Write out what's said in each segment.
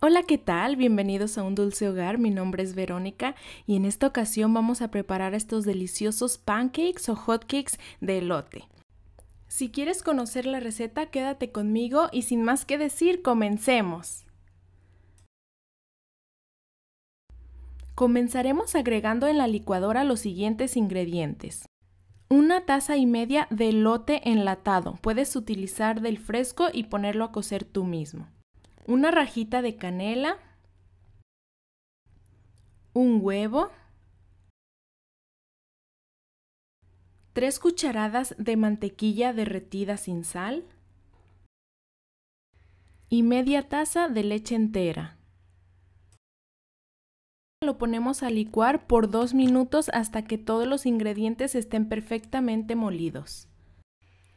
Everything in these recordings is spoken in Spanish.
Hola, ¿qué tal? Bienvenidos a Un Dulce Hogar, mi nombre es Verónica y en esta ocasión vamos a preparar estos deliciosos pancakes o hotcakes de elote. Si quieres conocer la receta, quédate conmigo y sin más que decir, comencemos. Comenzaremos agregando en la licuadora los siguientes ingredientes. Una taza y media de elote enlatado, puedes utilizar del fresco y ponerlo a cocer tú mismo una rajita de canela, un huevo, tres cucharadas de mantequilla derretida sin sal y media taza de leche entera. Lo ponemos a licuar por dos minutos hasta que todos los ingredientes estén perfectamente molidos.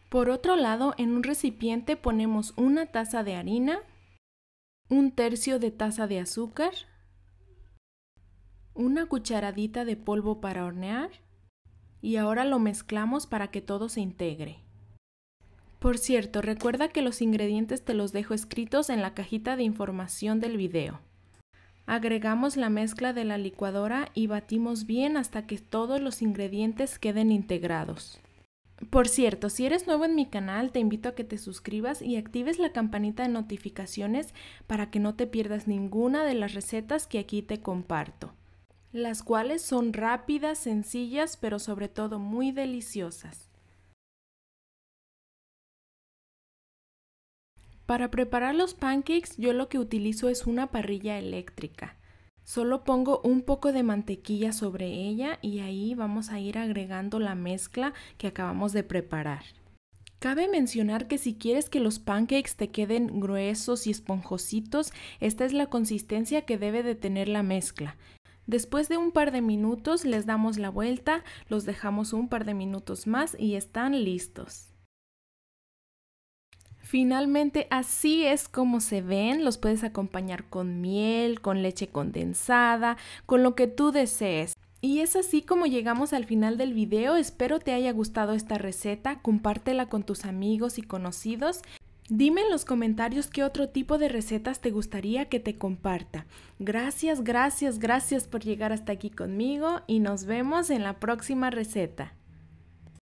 Por otro lado, en un recipiente ponemos una taza de harina, un tercio de taza de azúcar, una cucharadita de polvo para hornear y ahora lo mezclamos para que todo se integre. Por cierto, recuerda que los ingredientes te los dejo escritos en la cajita de información del video. Agregamos la mezcla de la licuadora y batimos bien hasta que todos los ingredientes queden integrados. Por cierto, si eres nuevo en mi canal, te invito a que te suscribas y actives la campanita de notificaciones para que no te pierdas ninguna de las recetas que aquí te comparto, las cuales son rápidas, sencillas, pero sobre todo muy deliciosas. Para preparar los pancakes yo lo que utilizo es una parrilla eléctrica. Solo pongo un poco de mantequilla sobre ella y ahí vamos a ir agregando la mezcla que acabamos de preparar. Cabe mencionar que si quieres que los pancakes te queden gruesos y esponjositos, esta es la consistencia que debe de tener la mezcla. Después de un par de minutos les damos la vuelta, los dejamos un par de minutos más y están listos. Finalmente, así es como se ven. Los puedes acompañar con miel, con leche condensada, con lo que tú desees. Y es así como llegamos al final del video. Espero te haya gustado esta receta. Compártela con tus amigos y conocidos. Dime en los comentarios qué otro tipo de recetas te gustaría que te comparta. Gracias, gracias, gracias por llegar hasta aquí conmigo y nos vemos en la próxima receta.